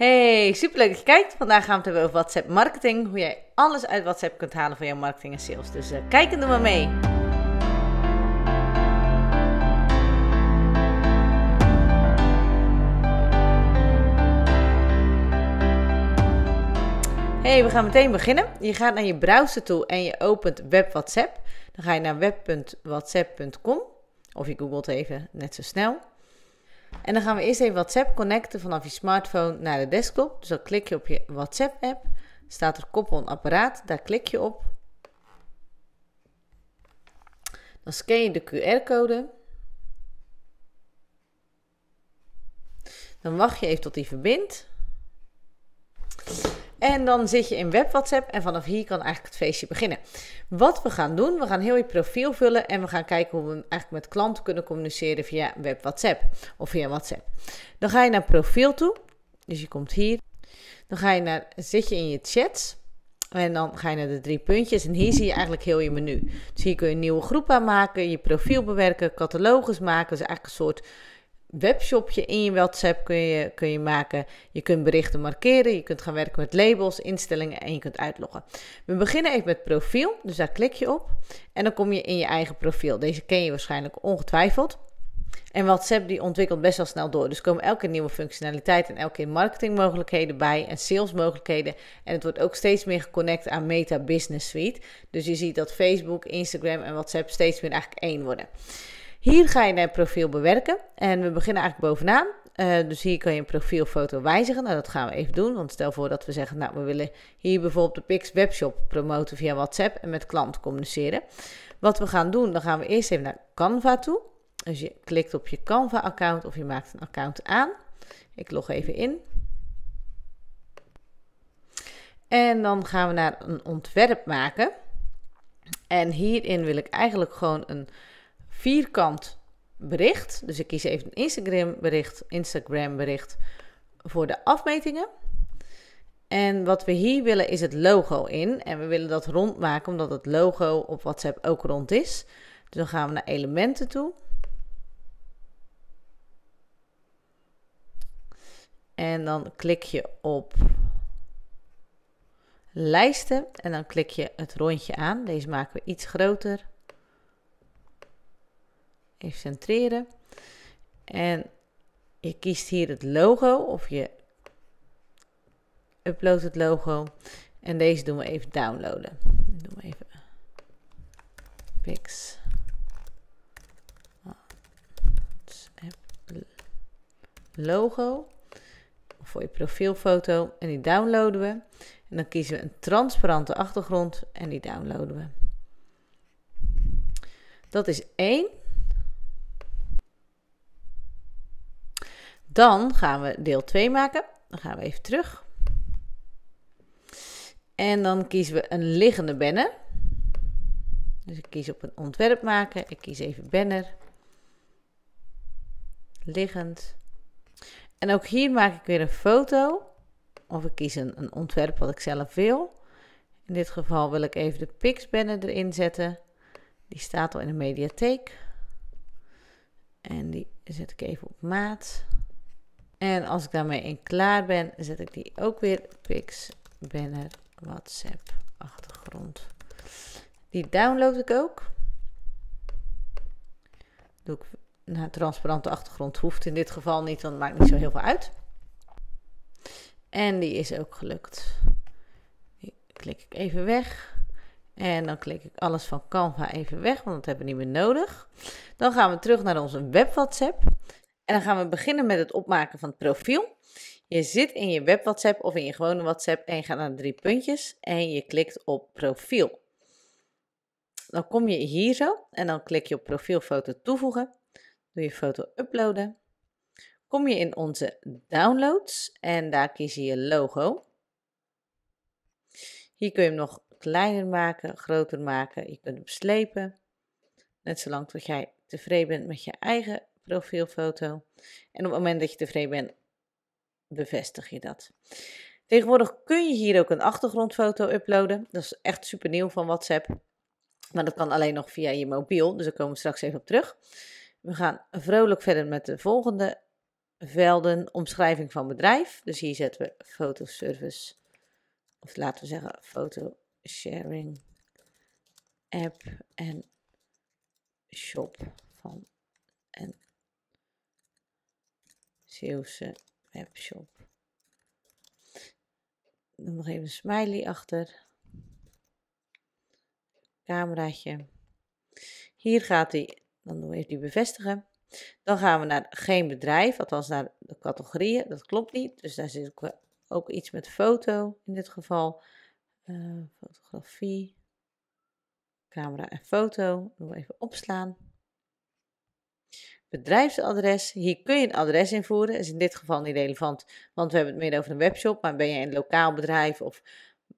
Hey, superleuk dat je kijkt. Vandaag gaan we het hebben over WhatsApp marketing. Hoe jij alles uit WhatsApp kunt halen voor jouw marketing en sales. Dus eh, kijk en doe maar mee. Hey, we gaan meteen beginnen. Je gaat naar je browser toe en je opent web WhatsApp. Dan ga je naar web.whatsapp.com of je googelt even net zo snel. En dan gaan we eerst even WhatsApp connecten vanaf je smartphone naar de desktop. Dus dan klik je op je WhatsApp-app. Staat er koppel een apparaat, daar klik je op. Dan scan je de QR-code. Dan wacht je even tot hij verbindt. En dan zit je in web WhatsApp en vanaf hier kan eigenlijk het feestje beginnen. Wat we gaan doen, we gaan heel je profiel vullen en we gaan kijken hoe we eigenlijk met klanten kunnen communiceren via web WhatsApp of via WhatsApp. Dan ga je naar profiel toe, dus je komt hier. Dan ga je naar, zit je in je chats. En dan ga je naar de drie puntjes en hier zie je eigenlijk heel je menu. Dus hier kun je een nieuwe groep aanmaken, je profiel bewerken, catalogus maken. Dus eigenlijk een soort webshopje in je WhatsApp kun je, kun je maken. Je kunt berichten markeren, je kunt gaan werken met labels, instellingen en je kunt uitloggen. We beginnen even met profiel, dus daar klik je op en dan kom je in je eigen profiel. Deze ken je waarschijnlijk ongetwijfeld. En WhatsApp die ontwikkelt best wel snel door. Dus komen elke nieuwe functionaliteit en elke keer marketingmogelijkheden bij en salesmogelijkheden. En het wordt ook steeds meer geconnect aan Meta Business Suite. Dus je ziet dat Facebook, Instagram en WhatsApp steeds meer eigenlijk één worden. Hier ga je een profiel bewerken en we beginnen eigenlijk bovenaan. Eh, dus hier kan je een profielfoto wijzigen. Nou, dat gaan we even doen. Want stel voor dat we zeggen, nou, we willen hier bijvoorbeeld de Pix webshop promoten via WhatsApp en met klanten communiceren. Wat we gaan doen, dan gaan we eerst even naar Canva toe. Dus je klikt op je Canva-account of je maakt een account aan. Ik log even in. En dan gaan we naar een ontwerp maken. En hierin wil ik eigenlijk gewoon een vierkant bericht. Dus ik kies even een Instagram bericht, Instagram bericht voor de afmetingen. En wat we hier willen is het logo in. En we willen dat rond maken, omdat het logo op WhatsApp ook rond is. Dus dan gaan we naar elementen toe. En dan klik je op lijsten en dan klik je het rondje aan. Deze maken we iets groter even centreren. En je kiest hier het logo of je upload het logo. En deze doen we even downloaden. Doen we even pix. Ah, logo voor je profielfoto en die downloaden we. En dan kiezen we een transparante achtergrond en die downloaden we. Dat is één. Dan gaan we deel 2 maken. Dan gaan we even terug. En dan kiezen we een liggende banner. Dus ik kies op een ontwerp maken. Ik kies even banner. Liggend. En ook hier maak ik weer een foto. Of ik kies een, een ontwerp wat ik zelf wil. In dit geval wil ik even de Pix banner erin zetten. Die staat al in de mediatheek. En die zet ik even op maat. En als ik daarmee in klaar ben, zet ik die ook weer Pix Banner WhatsApp achtergrond. Die download ik ook. Doe ik naar transparante achtergrond. Hoeft in dit geval niet, want het maakt niet zo heel veel uit. En die is ook gelukt. Die klik ik even weg. En dan klik ik alles van Canva even weg, want dat hebben we niet meer nodig. Dan gaan we terug naar onze web WhatsApp. En dan gaan we beginnen met het opmaken van het profiel. Je zit in je web WhatsApp of in je gewone WhatsApp en je gaat naar drie puntjes en je klikt op profiel. Dan kom je hier zo en dan klik je op profielfoto toevoegen. Doe je foto uploaden. Kom je in onze downloads en daar kies je je logo. Hier kun je hem nog kleiner maken, groter maken. Je kunt hem slepen. Net zolang tot jij tevreden bent met je eigen profielfoto. En op het moment dat je tevreden bent, bevestig je dat. Tegenwoordig kun je hier ook een achtergrondfoto uploaden. Dat is echt super nieuw van WhatsApp. Maar dat kan alleen nog via je mobiel, dus daar komen we straks even op terug. We gaan vrolijk verder met de volgende velden. Omschrijving van bedrijf. Dus hier zetten we fotoservice, of laten we zeggen foto sharing app en shop van en Zeeuwse webshop. Dan nog even een smiley achter. Cameraatje. Hier gaat hij. Dan doen we even die bevestigen. Dan gaan we naar geen bedrijf, althans naar de categorieën. Dat klopt niet. Dus daar zit ook, ook iets met foto in dit geval. Eh, fotografie, camera en foto. Doen we even opslaan bedrijfsadres. Hier kun je een adres invoeren. Dat is in dit geval niet relevant, want we hebben het meer over een webshop. Maar ben je een lokaal bedrijf of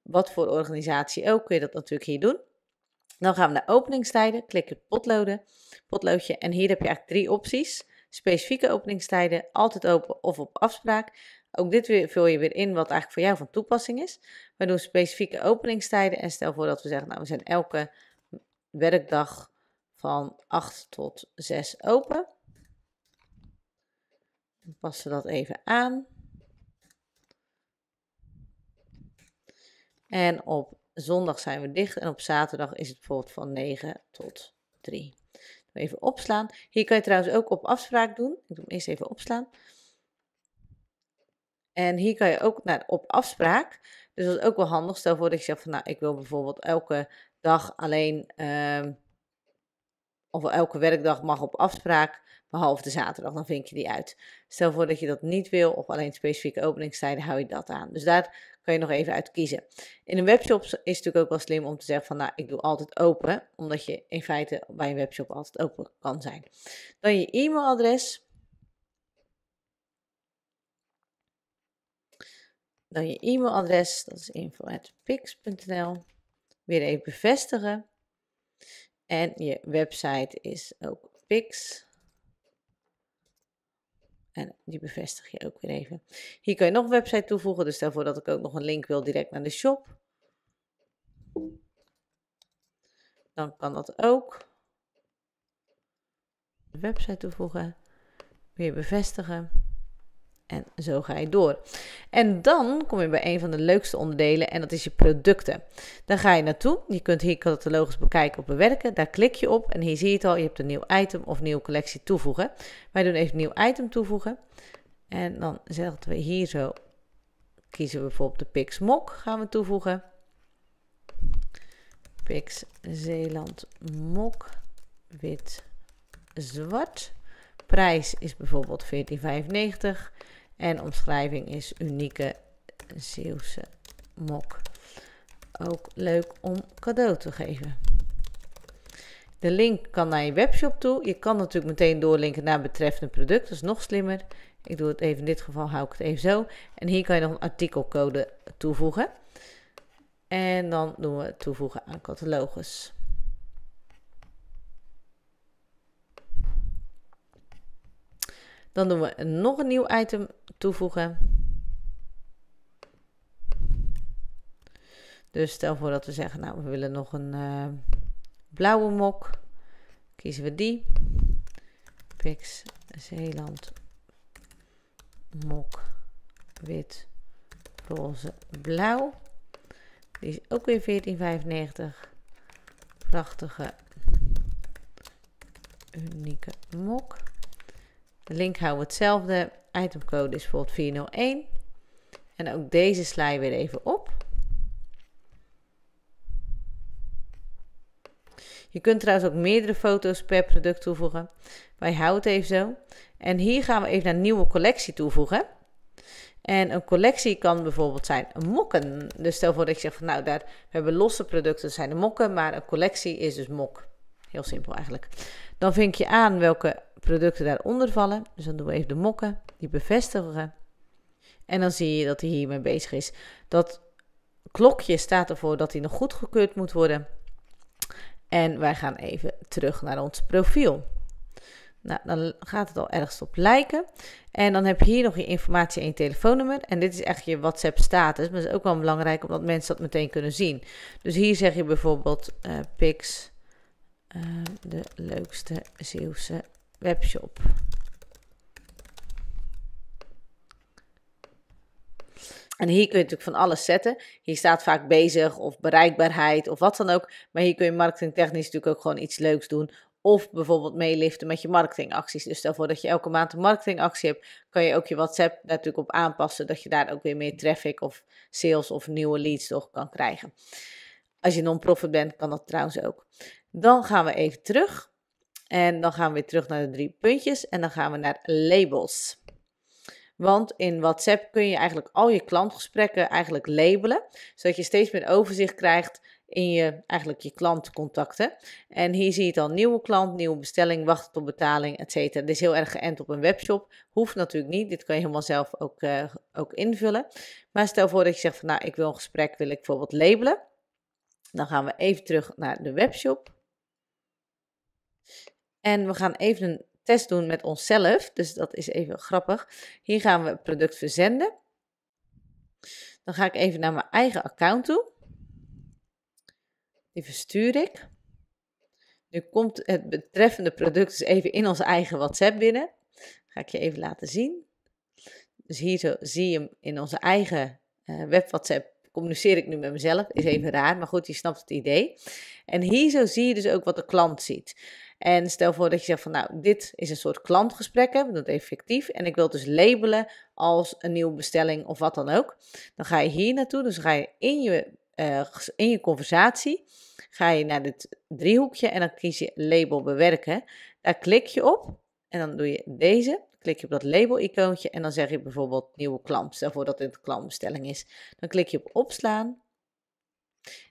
wat voor organisatie ook, kun je dat natuurlijk hier doen. Dan gaan we naar openingstijden. Klik het potloden, potloodje en hier heb je eigenlijk drie opties. Specifieke openingstijden, altijd open of op afspraak. Ook dit weer, vul je weer in wat eigenlijk voor jou van toepassing is. We doen specifieke openingstijden en stel voor dat we zeggen, nou we zijn elke werkdag van 8 tot 6 open. Dan passen dat even aan. En op zondag zijn we dicht en op zaterdag is het bijvoorbeeld van 9 tot 3. Even opslaan. Hier kan je trouwens ook op afspraak doen. Ik doe hem eerst even opslaan. En hier kan je ook naar op afspraak. Dus dat is ook wel handig. Stel voor dat je zegt van nou, ik wil bijvoorbeeld elke dag alleen. Uh, of elke werkdag mag op afspraak behalve de zaterdag, dan vink je die uit. Stel voor dat je dat niet wil of alleen specifieke openingstijden hou je dat aan. Dus daar kan je nog even uit kiezen. In een webshop is het natuurlijk ook wel slim om te zeggen van nou, ik doe altijd open, omdat je in feite bij een webshop altijd open kan zijn. Dan je e-mailadres. Dan je e-mailadres, dat is info.pix.nl. Weer even bevestigen. En je website is ook pix. En die bevestig je ook weer even. Hier kan je nog een website toevoegen. Dus daarvoor dat ik ook nog een link wil direct naar de shop. Dan kan dat ook. De website toevoegen. Weer bevestigen. En zo ga je door. En dan kom je bij een van de leukste onderdelen en dat is je producten. Dan ga je naartoe. Je kunt hier catalogus bekijken op bewerken. Daar klik je op en hier zie je het al. Je hebt een nieuw item of nieuwe collectie toevoegen. Wij doen even nieuw item toevoegen. En dan zetten we hier zo, kiezen we bijvoorbeeld de Pix Mok gaan we toevoegen. Pix Zeeland Mok wit zwart. Prijs is bijvoorbeeld 14,95. En omschrijving is unieke Zeeuwse mok. Ook leuk om cadeau te geven. De link kan naar je webshop toe. Je kan natuurlijk meteen doorlinken naar betreffende product. Dat is nog slimmer. Ik doe het even in dit geval, hou ik het even zo. En hier kan je nog een artikelcode toevoegen. En dan doen we toevoegen aan catalogus. Dan doen we nog een nieuw item toevoegen. Dus stel voor dat we zeggen, nou we willen nog een eh, blauwe mok. Kiezen we die. Pix Zeeland mok wit roze blauw. Die is ook weer 14,95. Prachtige unieke mok. De link houden hetzelfde. Itemcode is bijvoorbeeld 401. En ook deze sla je weer even op. Je kunt trouwens ook meerdere foto's per product toevoegen. Wij houden het even zo. En hier gaan we even naar nieuwe collectie toevoegen. En een collectie kan bijvoorbeeld zijn mokken. Dus stel voor dat je zegt van nou, daar, we hebben losse producten, dat zijn de mokken, maar een collectie is dus mok. Heel simpel eigenlijk. Dan vink je aan welke producten daaronder vallen. Dus dan doen we even de mokken, die bevestigen. En dan zie je dat hij hiermee bezig is. Dat klokje staat ervoor dat hij nog goedgekeurd moet worden. En wij gaan even terug naar ons profiel. Nou, dan gaat het al ergens op lijken. En dan heb je hier nog je informatie en je telefoonnummer. En dit is echt je WhatsApp status. Maar dat is ook wel belangrijk omdat mensen dat meteen kunnen zien. Dus hier zeg je bijvoorbeeld uh, Pix, eh, de leukste Zeeuwse webshop. En hier kun je natuurlijk van alles zetten. Hier staat vaak bezig of bereikbaarheid of wat dan ook. Maar hier kun je marketingtechnisch natuurlijk ook gewoon iets leuks doen. Of bijvoorbeeld meeliften met je marketingacties. Dus stel voor dat je elke maand een marketingactie hebt, kan je ook je WhatsApp natuurlijk op aanpassen. Dat je daar ook weer meer traffic of sales of nieuwe leads toch kan krijgen. Als je non-profit bent, kan dat trouwens ook. Dan gaan we even terug. En dan gaan we weer terug naar de drie puntjes en dan gaan we naar labels. Want in WhatsApp kun je eigenlijk al je klantgesprekken eigenlijk labelen, zodat je steeds meer overzicht krijgt in je, eigenlijk je klantcontacten. En hier zie je dan nieuwe klant, nieuwe bestelling, wachten tot betaling, etc. Dit is heel erg geënt op een webshop. Hoeft natuurlijk niet, dit kan je helemaal zelf ook, eh, ook invullen. Maar stel voor dat je zegt van nou, ik wil een gesprek, wil ik bijvoorbeeld labelen. Dan gaan we even terug naar de webshop. En we gaan even een test doen met onszelf. Dus dat is even grappig. Hier gaan we het product verzenden. Dan ga ik even naar mijn eigen account toe. Die verstuur ik. Nu komt het betreffende product dus even in ons eigen WhatsApp binnen. Ga ik je even laten zien. Dus hier zo, zie je hem in onze eigen eh, web WhatsApp. Communiceer ik nu met mezelf. Is even raar, maar goed, je snapt het idee. En hier zo zie je dus ook wat de klant ziet. En stel voor dat je zegt van nou, dit is een soort klantgesprek, we doen het effectief, En ik wil het dus labelen als een nieuwe bestelling of wat dan ook. Dan ga je hier naartoe, dus ga je in je, eh, in je conversatie, ga je naar dit driehoekje en dan kies je label bewerken. Daar klik je op en dan doe je deze. Klik je op dat label-icoontje en dan zeg je bijvoorbeeld nieuwe klant. Stel voor dat dit een klantbestelling is. Dan klik je op opslaan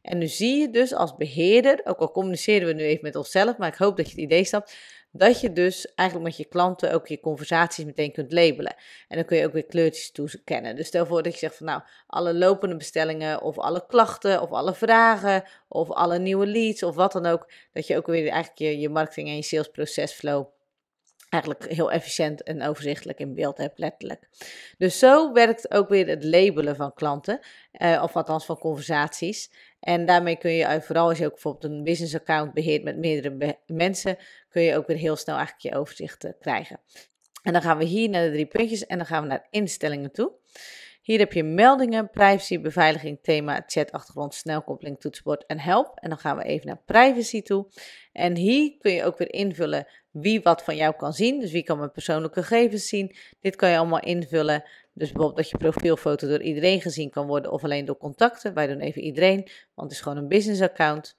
en nu zie je dus als beheerder, ook al communiceren we nu even met onszelf, maar ik hoop dat je het idee snapt, dat je dus eigenlijk met je klanten ook je conversaties meteen kunt labelen. En dan kun je ook weer kleurtjes toekennen. Dus stel voor dat je zegt van nou, alle lopende bestellingen of alle klachten of alle vragen of alle nieuwe leads of wat dan ook. Dat je ook weer eigenlijk je, je marketing en je sales procesflow eigenlijk heel efficiënt en overzichtelijk in beeld hebt, letterlijk. Dus zo werkt ook weer het labelen van klanten, eh, of althans van conversaties. En daarmee kun je, eh, vooral als je ook bijvoorbeeld een business account beheert met meerdere mensen, kun je ook weer heel snel eigenlijk je overzicht eh, krijgen. En dan gaan we hier naar de drie puntjes en dan gaan we naar instellingen toe. Hier heb je meldingen, privacy, beveiliging, thema, chat, achtergrond, snelkoppeling, toetsenbord en help. En dan gaan we even naar privacy toe. En hier kun je ook weer invullen wie wat van jou kan zien. Dus wie kan mijn persoonlijke gegevens zien. Dit kan je allemaal invullen. Dus bijvoorbeeld dat je profielfoto door iedereen gezien kan worden of alleen door contacten. Wij doen even iedereen, want het is gewoon een business account.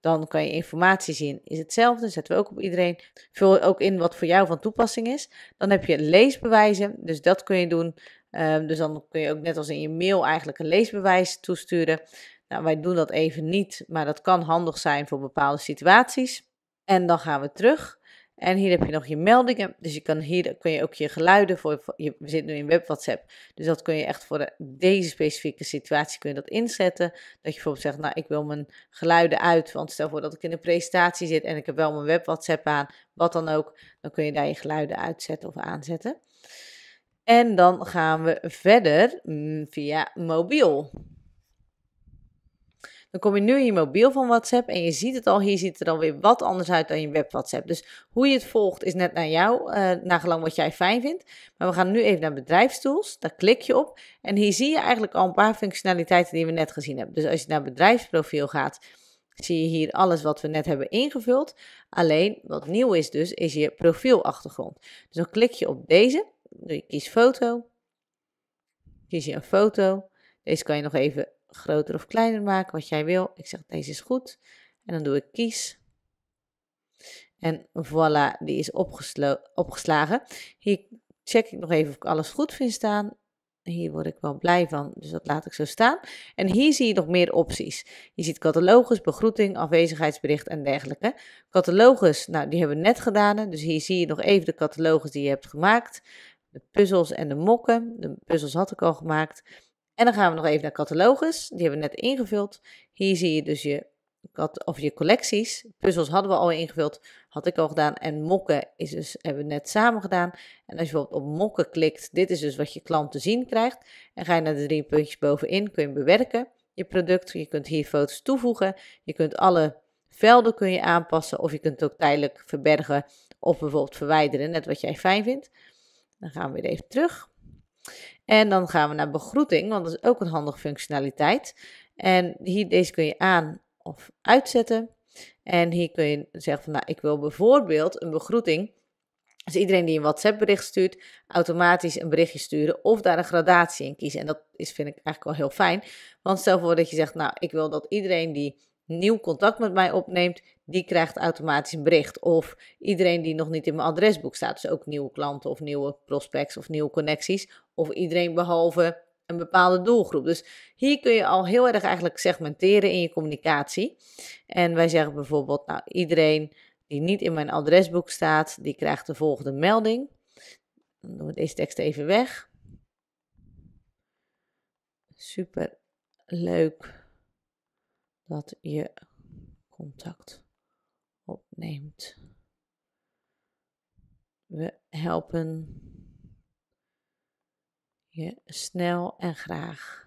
Dan kan je informatie zien, is hetzelfde, zetten we ook op iedereen. Vul ook in wat voor jou van toepassing is. Dan heb je leesbewijzen, dus dat kun je doen Ehm, dus dan kun je ook net als in je mail eigenlijk een leesbewijs toesturen. Nou, wij doen dat even niet, maar dat kan handig zijn voor bepaalde situaties. En dan gaan we terug. En hier heb je nog je meldingen. Dus je kan hier kun je ook je geluiden voor. je, we zitten nu in web WhatsApp. Dus dat kun je echt voor deze specifieke situatie kun je dat inzetten. Dat je bijvoorbeeld zegt, nou ik wil mijn geluiden uit. Want stel voor dat ik in een presentatie zit en ik heb wel mijn web WhatsApp aan. Wat dan ook. Dan kun je daar je geluiden uitzetten of aanzetten. En dan gaan we verder mm, via mobiel. Dan kom je nu in je mobiel van WhatsApp en je ziet het al, hier ziet het er alweer weer wat anders uit dan je web WhatsApp. Dus hoe je het volgt is net naar jou, uh, naar gelang wat jij fijn vindt. Maar we gaan nu even naar bedrijfstools, daar klik je op. En hier zie je eigenlijk al een paar functionaliteiten die we net gezien hebben. Dus als je naar bedrijfsprofiel gaat, zie je hier alles wat we net hebben ingevuld. Alleen wat nieuw is dus, is je profielachtergrond. Dus dan klik je op deze ik je kies foto. Kies je een foto. Deze kan je nog even groter of kleiner maken, wat jij wil. Ik zeg deze is goed. En dan doe ik kies. En voilà, die is opgeslagen. Hier check ik nog even of ik alles goed vind staan. Hier word ik wel blij van, dus dat laat ik zo staan. En hier zie je nog meer opties. Je ziet catalogus, begroeting, afwezigheidsbericht en dergelijke. Catalogus, nou die hebben we net gedaan. Dus hier zie je nog even de catalogus die je hebt gemaakt de puzzels en de mokken. De puzzels had ik al gemaakt. En dan gaan we nog even naar catalogus. Die hebben we net ingevuld. Hier zie je dus je, of je collecties. Puzzels hadden we al ingevuld, had ik al gedaan. En mokken is dus, hebben we net samen gedaan. En als je bijvoorbeeld op mokken klikt, dit is dus wat je klant te zien krijgt. En ga je naar de drie puntjes bovenin, kun je bewerken je product. Je kunt hier foto's toevoegen. Je kunt alle velden kun je aanpassen of je kunt het ook tijdelijk verbergen of bijvoorbeeld verwijderen, net wat jij fijn vindt. Dan gaan we weer even terug. En dan gaan we naar begroeting, want dat is ook een handige functionaliteit. En hier, deze kun je aan of uitzetten. En hier kun je zeggen van, nou, ik wil bijvoorbeeld een begroeting. Dus iedereen die een WhatsApp bericht stuurt, automatisch een berichtje sturen of daar een gradatie in kiezen. En dat is, vind ik eigenlijk wel heel fijn. Want stel voor dat je zegt, nou, ik wil dat iedereen die nieuw contact met mij opneemt, die krijgt automatisch een bericht. Of iedereen die nog niet in mijn adresboek staat, dus ook nieuwe klanten of nieuwe prospects of nieuwe connecties. Of iedereen behalve een bepaalde doelgroep. Dus hier kun je al heel erg eigenlijk segmenteren in je communicatie. En wij zeggen bijvoorbeeld, nou iedereen die niet in mijn adresboek staat, die krijgt de volgende melding. Dan doen we deze tekst even weg. Super leuk dat je contact opneemt. We helpen je snel en graag.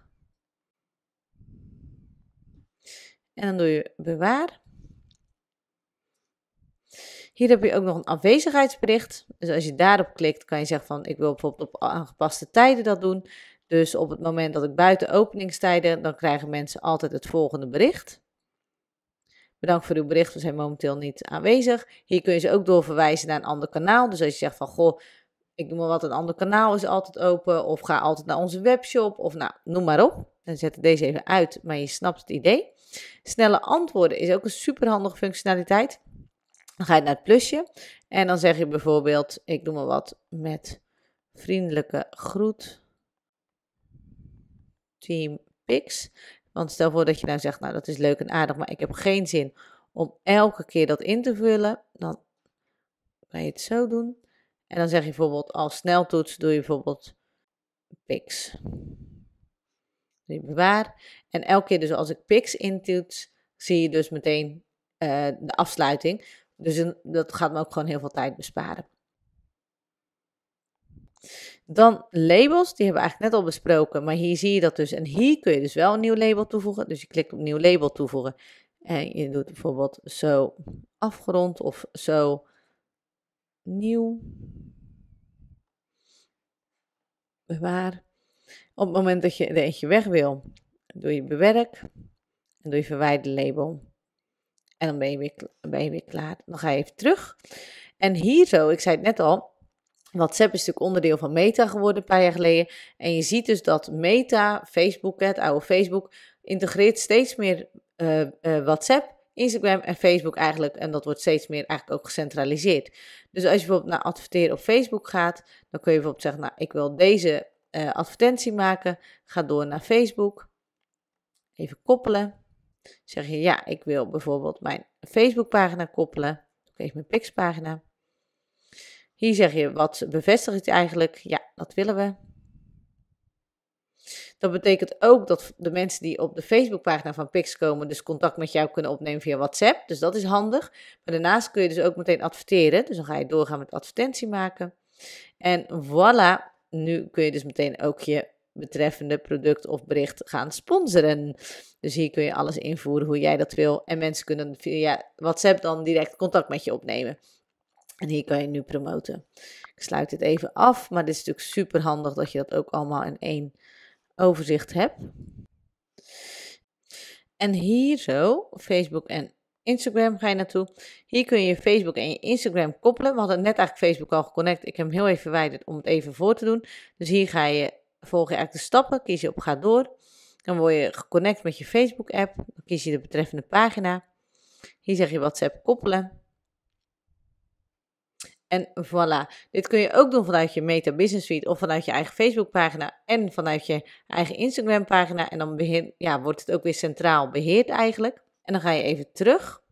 En dan doe je bewaar. Hier heb je ook nog een afwezigheidsbericht. Dus als je daarop klikt, kan je zeggen van ik wil bijvoorbeeld op aangepaste tijden dat doen. Dus op het moment dat ik buiten openingstijden, dan krijgen mensen altijd het volgende bericht. Bedankt voor uw bericht, we zijn momenteel niet aanwezig. Hier kun je ze ook doorverwijzen naar een ander kanaal. Dus als je zegt van, goh, ik noem maar wat, een ander kanaal is altijd open. Of ga altijd naar onze webshop, of nou, noem maar op. Dan zet ik deze even uit, maar je snapt het idee. Snelle antwoorden is ook een superhandige functionaliteit. Dan ga je naar het plusje en dan zeg je bijvoorbeeld, ik noem maar wat, met vriendelijke groet Team Pix. Want stel voor dat je nou zegt, nou dat is leuk en aardig, maar ik heb geen zin om elke keer dat in te vullen. Dan kan je het zo doen. En dan zeg je bijvoorbeeld als sneltoets doe je bijvoorbeeld Pix. bewaar. En elke keer dus als ik Pix intoets, zie je dus meteen eh, de afsluiting. Dus dat gaat me ook gewoon heel veel tijd besparen. Dan labels, die hebben we eigenlijk net al besproken. Maar hier zie je dat dus. En hier kun je dus wel een nieuw label toevoegen. Dus je klikt op nieuw label toevoegen. En je doet bijvoorbeeld zo afgerond of zo nieuw. Bewaar. Op het moment dat je er eentje weg wil, doe je bewerk. En doe je verwijder label. En dan ben je, weer, ben je weer klaar. Dan ga je even terug. En hier zo, ik zei het net al, WhatsApp is natuurlijk onderdeel van Meta geworden een paar jaar geleden. En je ziet dus dat Meta, Facebook, het oude Facebook, integreert steeds meer eh, eh, WhatsApp, Instagram en Facebook eigenlijk. En dat wordt steeds meer eigenlijk ook gecentraliseerd. Dus als je bijvoorbeeld naar adverteren op Facebook gaat, dan kun je bijvoorbeeld zeggen, nou ik wil deze eh, advertentie maken. Ga door naar Facebook. Even koppelen. Zeg je ja, ik wil bijvoorbeeld mijn Facebookpagina koppelen. ik even mijn Pixpagina. Hier zeg je, wat bevestigt eigenlijk? Ja, dat willen we. Dat betekent ook dat de mensen die op de Facebookpagina van Pix komen, dus contact met jou kunnen opnemen via WhatsApp. Dus dat is handig. Maar daarnaast kun je dus ook meteen adverteren. Dus dan ga je doorgaan met advertentie maken. En voilà, nu kun je dus meteen ook je betreffende product of bericht gaan sponsoren. Dus hier kun je alles invoeren hoe jij dat wil. En mensen kunnen via WhatsApp dan direct contact met je opnemen. En hier kan je nu promoten. Ik sluit dit even af, maar dit is natuurlijk super handig dat je dat ook allemaal in één overzicht hebt. En hier zo, Facebook en Instagram ga je naartoe. Hier kun je je Facebook en je Instagram koppelen. We hadden net eigenlijk Facebook al geconnect. Ik heb hem heel even verwijderd om het even voor te doen. Dus hier ga je, volg je eigenlijk de stappen. Kies je op ga door. Dan word je geconnect met je Facebook app. Dan kies je de betreffende pagina. Hier zeg je WhatsApp koppelen. En voilà. Dit kun je ook doen vanuit je Meta Business Suite of vanuit je eigen Facebookpagina en vanuit je eigen Instagram pagina. En dan ja, wordt het ook weer centraal beheerd eigenlijk. En dan ga je even terug.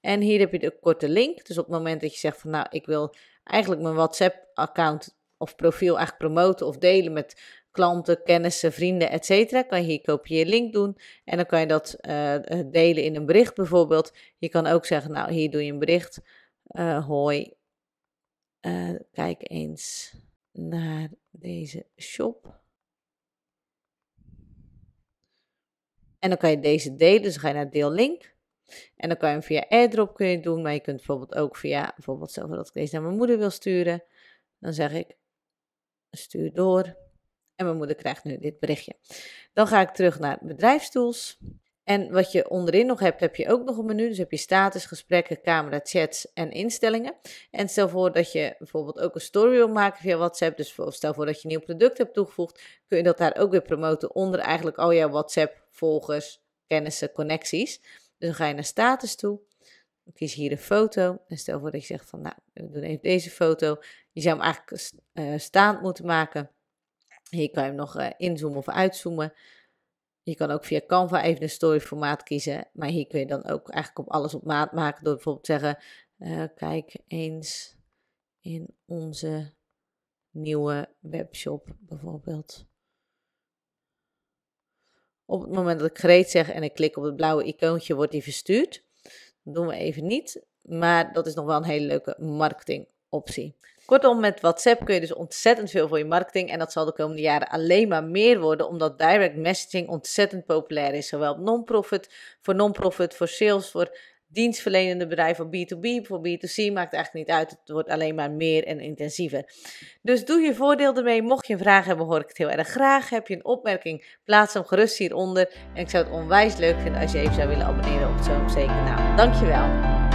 En hier heb je de korte link. Dus op het moment dat je zegt van nou, ik wil eigenlijk mijn WhatsApp-account of profiel eigenlijk promoten of delen met klanten, kennissen, vrienden, etc. Kan je hier kopieer link doen en dan kan je dat eh, delen in een bericht bijvoorbeeld. Je kan ook zeggen, nou hier doe je een bericht uh, hoi, eh, kijk eens naar deze shop. En dan kan je deze delen, dus dan ga je naar deel link. En dan kan je hem via airdrop kun je doen, maar je kunt bijvoorbeeld ook via, bijvoorbeeld zelfs dat ik deze naar mijn moeder wil sturen. Dan zeg ik, stuur door. En mijn moeder krijgt nu dit berichtje. Dan ga ik terug naar bedrijfstools. En wat je onderin nog hebt, heb je ook nog een menu. Dus heb je status, gesprekken, camera, chats en instellingen. En stel voor dat je bijvoorbeeld ook een story wil maken via WhatsApp. Dus stel voor dat je een nieuw product hebt toegevoegd, kun je dat daar ook weer promoten onder eigenlijk al jouw WhatsApp volgers, kennissen, connecties. Dus dan ga je naar status toe. Dan kies hier een foto. En stel voor dat je zegt van nou, we doen even deze foto. Je zou hem eigenlijk eh, staand moeten maken. Hier kan je hem nog eh, inzoomen of uitzoomen. Je kan ook via Canva even een story formaat kiezen. Maar hier kun je dan ook eigenlijk op alles op maat maken. Door bijvoorbeeld te zeggen, eh, kijk eens in onze nieuwe webshop bijvoorbeeld. Op het moment dat ik gereed zeg en ik klik op het blauwe icoontje, wordt die verstuurd. Dat doen we even niet, maar dat is nog wel een hele leuke marketingoptie. Kortom, met WhatsApp kun je dus ontzettend veel voor je marketing. En dat zal de komende jaren alleen maar meer worden, omdat direct messaging ontzettend populair is. Zowel non-profit, voor non-profit, voor sales, voor dienstverlenende bedrijven, voor B2B, voor B2C, maakt eigenlijk niet uit. Het wordt alleen maar meer en intensiever. Dus doe je voordeel ermee. Mocht je een vraag hebben, hoor ik het heel erg graag. Heb je een opmerking, plaats hem gerust hieronder. En ik zou het onwijs leuk vinden als je even zou willen abonneren op zo'n zeker kanaal. Dankjewel.